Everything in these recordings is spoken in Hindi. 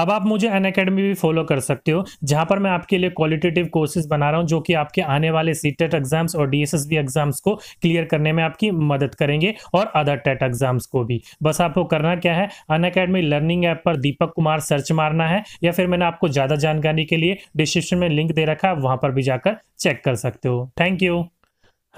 अब आप मुझे अन अकेडमी भी फॉलो कर सकते हो जहां पर मैं आपके लिए क्वालिटेटिव कोर्सेज बना रहा हूं जो कि आपके आने वाले सी टेट एग्जाम्स और D S S B exams को क्लियर करने में आपकी मदद करेंगे और अदर टेट एग्जाम्स को भी बस आपको करना क्या है अन अकेडमी लर्निंग ऐप पर दीपक कुमार सर्च मारना है या फिर मैंने आपको ज़्यादा जानकारी के लिए डिस्क्रिप्शन में लिंक दे रखा है वहाँ पर भी जाकर चेक कर सकते हो थैंक यू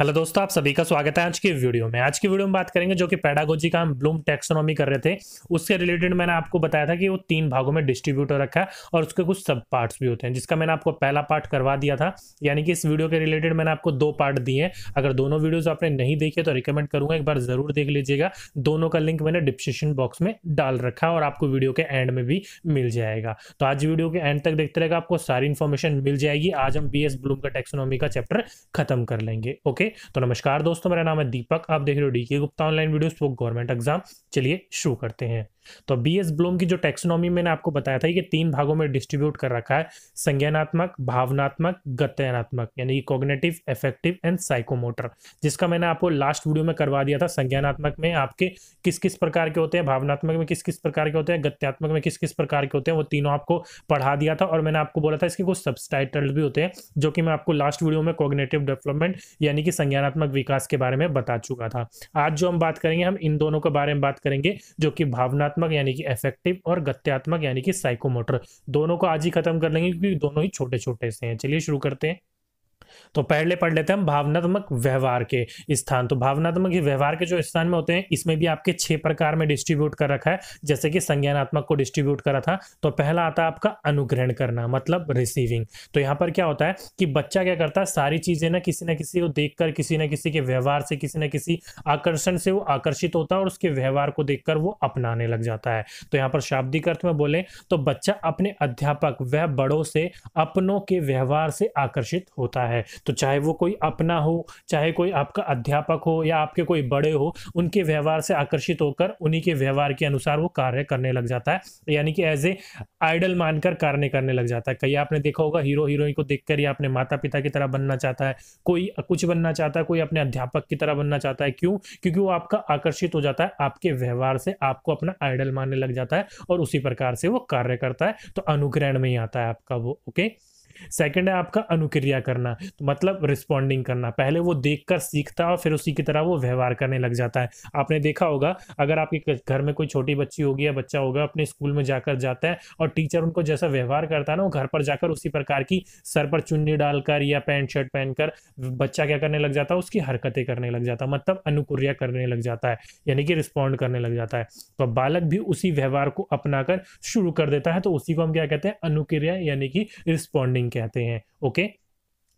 हेलो दोस्तों आप सभी का स्वागत है आज के वीडियो में आज की वीडियो में बात करेंगे जो कि पैडागोजी का हम ब्लूम टेक्सोनॉमी कर रहे थे उससे रिलेटेड मैंने आपको बताया था कि वो तीन भागों में डिस्ट्रीब्यूट हो रखा है और उसके कुछ सब पार्ट्स भी होते हैं जिसका मैंने आपको पहला पार्ट करवा दिया था यानी कि इस वीडियो के रिलेटेड मैंने आपको दो पार्ट दिए हैं अगर दोनों वीडियोज आपने नहीं देखे तो रिकमेंड करूंगा एक बार जरूर देख लीजिएगा दोनों का लिंक मैंने डिस्क्रिप्शन बॉक्स में डाल रखा है और आपको वीडियो के एंड में भी मिल जाएगा तो आज वीडियो के एंड तक देखते रहेगा आपको सारी इन्फॉर्मेशन मिल जाएगी आज हम बी ब्लूम का टेक्सोनॉमी का चैप्टर खत्म कर लेंगे ओके थे तो नमस्कार दोस्तों मेरा नाम है दीपक आप देख रहे हो D K Gupta online videos for government exam चलिए शुरू करते हैं तो बी एस ब्लूम की जो टेक्सोनॉमी मैंने आपको बताया था ये तीन भागों में डिस्ट्रीब्यूट कर रखा है संज्ञानात्मक भावनात्मक गत्यनात्मक यानी कि कॉग्नेटिव इफेक्टिव एंड साइकोमोटर जिसका मैंने आपको लास्ट वीडियो में करवा दिया था संज्ञानात्मक में आपके किस किस प्रकार के होते हैं भावनात्मक में किस किस प्रकार के होते हैं गत्यात्मक में किस किस प्रकार के होते हैं वो तीनों आपको पढ़ा दिया था और मैंने आपको बोला था इसके कुछ सब्सटाइटल भी होते हैं जो कि मैं आपको लास्ट वीडियो में कॉग्नेटिव डेवलपमेंट यानी कि संज्ञानात्मक विकास के बारे में बता चुका था आज जो हम बात करेंगे हम इन दोनों के बारे में बात करेंगे जो कि भावनात्मक गत्यात्मक यानी कि एफेक्टिव और गत्यात्मक यानी कि साइकोमोटर दोनों को आज ही खत्म कर लेंगे क्योंकि दोनों ही छोटे छोटे से हैं चलिए शुरू करते हैं तो पहले पढ़ लेते हैं हम भावनात्मक व्यवहार के स्थान तो भावनात्मक व्यवहार के जो स्थान में होते हैं इसमें भी आपके छह प्रकार में डिस्ट्रीब्यूट कर रखा है जैसे कि संज्ञानात्मक को डिस्ट्रीब्यूट करा था तो पहला आता है आपका अनुग्रहण करना मतलब रिसीविंग तो यहाँ पर क्या होता है कि बच्चा क्या करता है सारी चीजें ना किसी ना किसी को देखकर किसी ना किसी के व्यवहार से किसी ना किसी आकर्षण से वो आकर्षित होता है और उसके व्यवहार को देखकर वो अपनाने लग जाता है तो यहाँ पर शाब्दिक अर्थ में बोले तो बच्चा अपने अध्यापक वह बड़ों से अपनों के व्यवहार से आकर्षित होता है तो चाहे वो कोई अपना हो चाहे कोई आपका अध्यापक हो या आपके कोई बड़े हो उनके व्यवहार से आकर्षित होकर उन्हीं के व्यवहार के अनुसार वो कार्य करने लग जाता है यानी कि एज ए आइडल मानकर कार्य करने लग जाता है कई आपने देखा होगा हीरो हीरोइन को देखकर या अपने माता पिता की तरह बनना चाहता है कोई कुछ बनना चाहता है कोई अपने अध्यापक की तरह बनना चाहता है क्यों क्योंकि वो आपका आकर्षित हो जाता है आपके व्यवहार से आपको अपना आइडल मानने लग जाता है और उसी प्रकार से वो कार्य करता है तो अनुग्रहण में ही आता है आपका वो ओके सेकंड है आपका अनुक्रिया करना तो मतलब रिस्पॉन्डिंग करना पहले वो देख कर सीखता है और फिर उसी की तरह वो व्यवहार करने लग जाता है आपने देखा होगा अगर आपके घर में कोई छोटी बच्ची होगी या बच्चा होगा अपने स्कूल में जाकर जाता है और टीचर उनको जैसा व्यवहार करता है ना वो घर पर जाकर उसी प्रकार की सर पर चुन्नी डालकर या पैंट शर्ट पहनकर बच्चा क्या करने लग जाता है उसकी हरकतें करने लग जाता है मतलब अनुक्रिया करने लग जाता है यानी कि रिस्पॉन्ड करने लग जाता है तो बालक भी उसी व्यवहार को अपनाकर शुरू कर देता है तो उसी को हम क्या कहते हैं अनुक्रिया यानी कि रिस्पॉन्डिंग कहते हैं ओके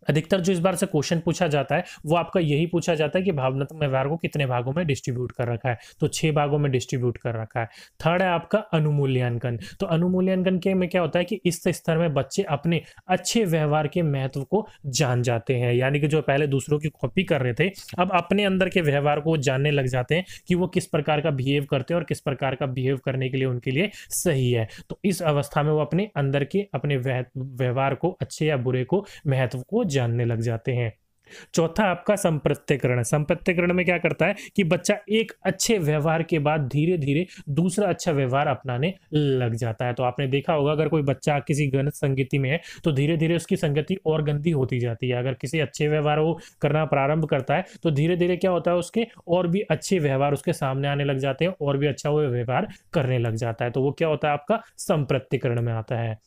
अधिकतर जो इस बार से क्वेश्चन पूछा जाता है वो आपका यही पूछा जाता है कि भावनात्मक व्यवहार को कितने भागों में डिस्ट्रीब्यूट कर रखा है तो छह भागों में डिस्ट्रीब्यूट कर रखा है थर्ड है आपका अनुमूल्यांकन तो अनुमूल्यांकन के में क्या होता है कि इस स्तर में बच्चे अपने अच्छे व्यवहार के महत्व को जान जाते हैं यानी कि जो पहले दूसरों की कॉपी कर रहे थे अब अपने अंदर के व्यवहार को जानने लग जाते हैं कि वो किस प्रकार का बिहेव करते हैं और किस प्रकार का बिहेव करने के लिए उनके लिए सही है तो इस अवस्था में वो अपने अंदर के अपने व्यवहार को अच्छे या बुरे को महत्व को जानने लग जाते हैं चौथा आपका संप्रत्यकरण संप्रत्यकरण में क्या करता है कि बच्चा एक अच्छे व्यवहार के बाद धीरे धीरे दूसरा अच्छा व्यवहार अपनाने लग जाता है तो आपने देखा होगा अगर कोई बच्चा किसी गलत संगति में है तो धीरे धीरे उसकी संगति और गंदी होती जाती है अगर किसी अच्छे व्यवहार वो करना प्रारंभ करता है तो धीरे धीरे क्या होता है उसके और भी अच्छे व्यवहार उसके सामने आने लग जाते हैं और भी अच्छा वो व्यवहार करने लग जाता है तो वो क्या होता है आपका संप्रत्यकरण में आता है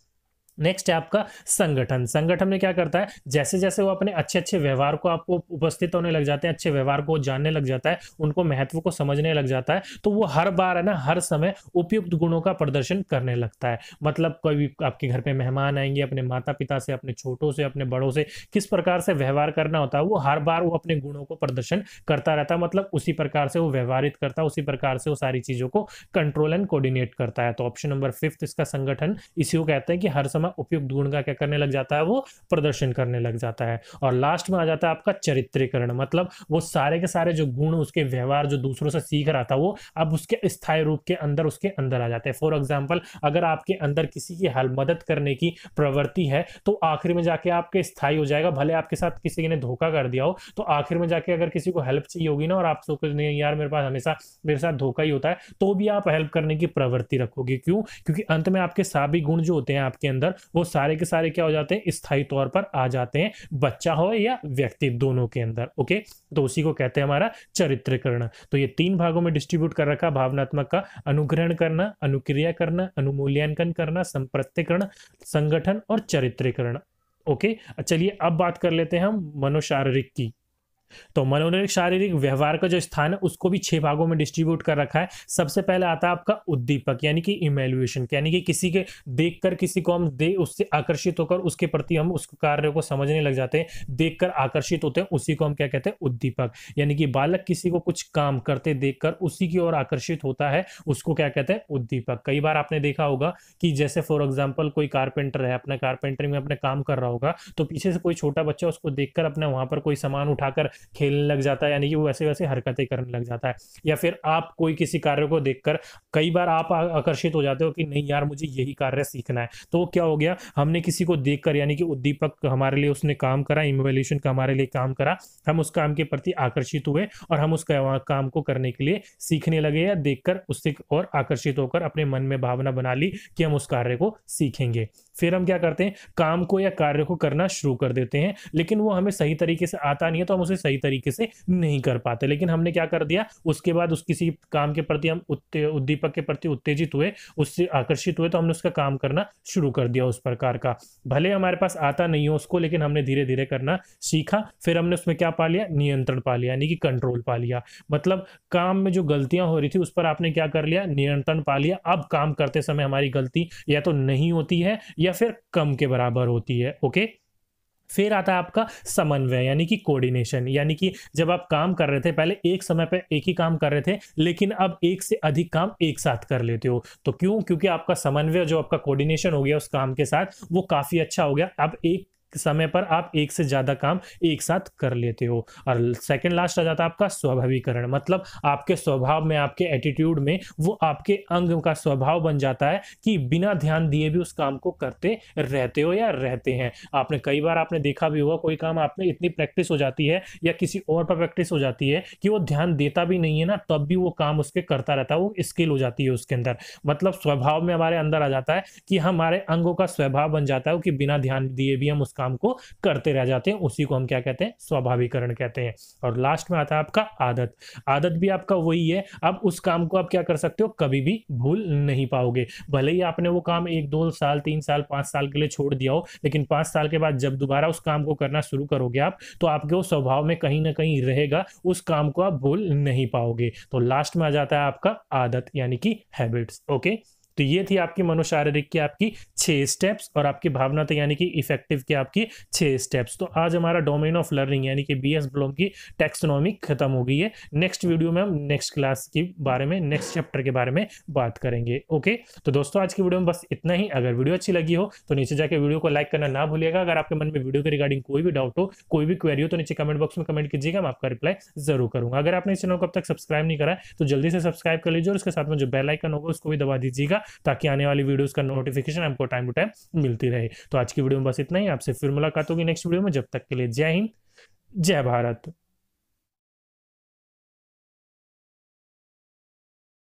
नेक्स्ट है आपका संगठन संगठन में क्या करता है जैसे जैसे वो अपने अच्छे अच्छे व्यवहार को आपको उपस्थित होने लग जाते हैं अच्छे व्यवहार को जानने लग जाता है उनको महत्व को समझने लग जाता है तो वो हर बार है ना हर समय उपयुक्त गुणों का प्रदर्शन करने लगता है मतलब कोई भी आपके घर पे मेहमान आएंगे अपने माता पिता से अपने छोटों से अपने बड़ों से किस प्रकार से व्यवहार करना होता है वो हर बार वो अपने गुणों को प्रदर्शन करता रहता है मतलब उसी प्रकार से वो व्यवहारित करता है उसी प्रकार से वो सारी चीज़ों को कंट्रोल एंड कोऑर्डिनेट करता है तो ऑप्शन नंबर फिफ्थ इसका संगठन इसी को कहते हैं कि हर समय समय उपयुक्त गुण का क्या करने लग जाता है वो प्रदर्शन करने लग जाता है और लास्ट में आ जाता है आपका चरित्रीकरण मतलब वो सारे के सारे जो गुण उसके व्यवहार जो दूसरों से सीख रहा था वो अब उसके स्थायी रूप के अंदर उसके अंदर आ जाते हैं फॉर एग्जाम्पल अगर आपके अंदर किसी की हल मदद करने की प्रवृत्ति है तो आखिर में जाके आपके स्थायी हो जाएगा भले आपके साथ किसी ने धोखा कर दिया हो तो आखिर में जाके अगर किसी को हेल्प चाहिए होगी ना और आप सोच नहीं यार मेरे पास हमेशा मेरे साथ धोखा ही होता है तो भी आप हेल्प करने की प्रवृत्ति रखोगे क्यों क्योंकि अंत में आपके साबिक गुण जो होते हैं आपके अंदर अंदर वो सारे के सारे क्या हो जाते हैं स्थायी तौर पर आ जाते हैं बच्चा हो या व्यक्ति दोनों के अंदर ओके तो उसी को कहते हैं हमारा चरित्रकरण तो ये तीन भागों में डिस्ट्रीब्यूट कर रखा भावनात्मक का अनुग्रहण करना अनुक्रिया करना अनुमूल्यांकन करना संप्रत्यकरण संगठन और चरित्रीकरण ओके चलिए अब बात कर लेते हैं हम मनोशारीरिक की तो मनोरंजक शारीरिक व्यवहार का जो स्थान है उसको भी छह भागों में डिस्ट्रीब्यूट कर रखा है सबसे पहले आता है आपका उद्दीपक यानी कि इमेल्युएशन यानी कि किसी के देख कर किसी को हम दे उससे आकर्षित होकर उसके प्रति हम उस कार्य को समझने लग जाते हैं देख कर आकर्षित होते हैं उसी को हम क्या कहते हैं उद्दीपक यानी कि बालक किसी को कुछ काम करते देख कर उसी की ओर आकर्षित होता है उसको क्या कहते हैं उद्दीपक कई बार आपने देखा होगा कि जैसे फॉर एग्जाम्पल कोई कारपेंटर है अपना कारपेंटरी में अपने काम कर रहा होगा तो पीछे से कोई छोटा बच्चा उसको देखकर अपने वहां पर कोई सामान उठाकर खेलने लग जाता है यानी कि वो वैसे वैसे हरकतें करने लग जाता है या फिर आप कोई किसी कार्य को देखकर कई बार आप आकर्षित हो जाते हो कि नहीं यार मुझे यही कार्य सीखना है तो क्या हो गया हमने किसी को देखकर यानी कि उद्दीपक हमारे लिए उसने काम करा इमेवल्यूशन का हमारे लिए काम करा हम उस काम के प्रति आकर्षित हुए और हम उस काम को करने के लिए सीखने लगे या देख उससे और आकर्षित होकर अपने मन में भावना बना ली कि हम उस कार्य को सीखेंगे फिर हम क्या करते हैं काम को या कार्य को करना शुरू कर देते हैं लेकिन वो हमें सही तरीके से आता नहीं है तो हम उसे सही सही तरीके से नहीं कर पाते लेकिन हमने क्या कर दिया उसके बाद उस किसी काम के प्रति हम उद्दीपक के प्रति उत्तेजित हुए उससे आकर्षित हुए तो हमने उसका काम करना शुरू कर दिया उस प्रकार का भले हमारे पास आता नहीं हो उसको लेकिन हमने धीरे धीरे करना सीखा फिर हमने उसमें क्या पा लिया नियंत्रण पा लिया यानी कि कंट्रोल पा लिया मतलब काम में जो गलतियां हो रही थी उस पर आपने क्या कर लिया नियंत्रण पा लिया अब काम करते समय हमारी गलती या तो नहीं होती है या फिर कम के बराबर होती है ओके okay? फिर आता है आपका समन्वय यानी कि कोऑर्डिनेशन यानी कि जब आप काम कर रहे थे पहले एक समय पर एक ही काम कर रहे थे लेकिन अब एक से अधिक काम एक साथ कर लेते हो तो क्यों क्योंकि आपका समन्वय जो आपका कोऑर्डिनेशन हो गया उस काम के साथ वो काफ़ी अच्छा हो गया अब एक समय पर आप एक से ज़्यादा काम एक साथ कर लेते हो और सेकेंड लास्ट आ जाता है आपका स्वाभाविकरण मतलब आपके स्वभाव में आपके एटीट्यूड में वो आपके अंग का स्वभाव बन जाता है कि बिना ध्यान दिए भी उस काम को करते रहते हो या रहते हैं आपने कई बार आपने देखा भी होगा कोई काम आपने इतनी प्रैक्टिस हो जाती है या किसी और पर प्रैक्टिस हो जाती है कि वो ध्यान देता भी नहीं है ना तब भी वो काम उसके करता रहता है वो स्किल हो जाती है उसके अंदर मतलब स्वभाव में हमारे अंदर आ जाता है कि हमारे अंगों का स्वभाव बन जाता है कि बिना ध्यान दिए भी हम उस काम को करते रह जाते हैं उसी को हम क्या कहते हैं स्वाभाविकरण कहते हैं और लास्ट में आता है आपका आदत आदत भी आपका वही है अब उस काम को आप क्या कर सकते हो कभी भी भूल नहीं पाओगे भले ही आपने वो काम एक दो साल तीन साल पांच साल के लिए छोड़ दिया हो लेकिन पांच साल के बाद जब दोबारा उस काम को करना शुरू करोगे आप तो आपके वो स्वभाव में कहीं ना कहीं रहेगा उस काम को आप भूल नहीं पाओगे तो लास्ट में आ जाता है आपका आदत यानी कि हैबिट्स ओके तो ये थी आपकी मनोशारीरिक की आपकी छः स्टेप्स और आपकी भावना तो यानी कि इफेक्टिव की आपकी छः स्टेप्स तो आज हमारा डोमेन ऑफ लर्निंग यानी कि बी एस ब्लॉम की टेक्सोनॉमी खत्म हो गई है नेक्स्ट वीडियो में हम नेक्स्ट क्लास के बारे में नेक्स्ट चैप्टर के बारे में बात करेंगे ओके तो दोस्तों आज की वीडियो में बस इतना ही अगर वीडियो अच्छी लगी हो तो नीचे जाकर वीडियो को लाइक करना ना भूलिएगा अगर आपके मन में वीडियो के रिगार्डिंग कोई भी डाउट हो कोई भी क्वेरी हो तो नीचे कमेंट बॉक्स में कमेंट कीजिएगा मैं आपका रिप्लाई जरूर करूंगा अगर आपने इस चैनल को अब तक सब्सक्राइब नहीं करा है तो जल्दी से सब्सक्राइब कर लीजिए और उसके साथ में जो बेल आइकन होगा उसको भी दबा दीजिएगा ताकि आने वाली वीडियोज़ का नोटिफिकेशन आपको टाइम टू टाइम मिलती रहे तो आज की वीडियो में बस इतना ही आपसे फिर मुलाकात होगी नेक्स्ट वीडियो में जब तक के लिए जय हिंद जय भारत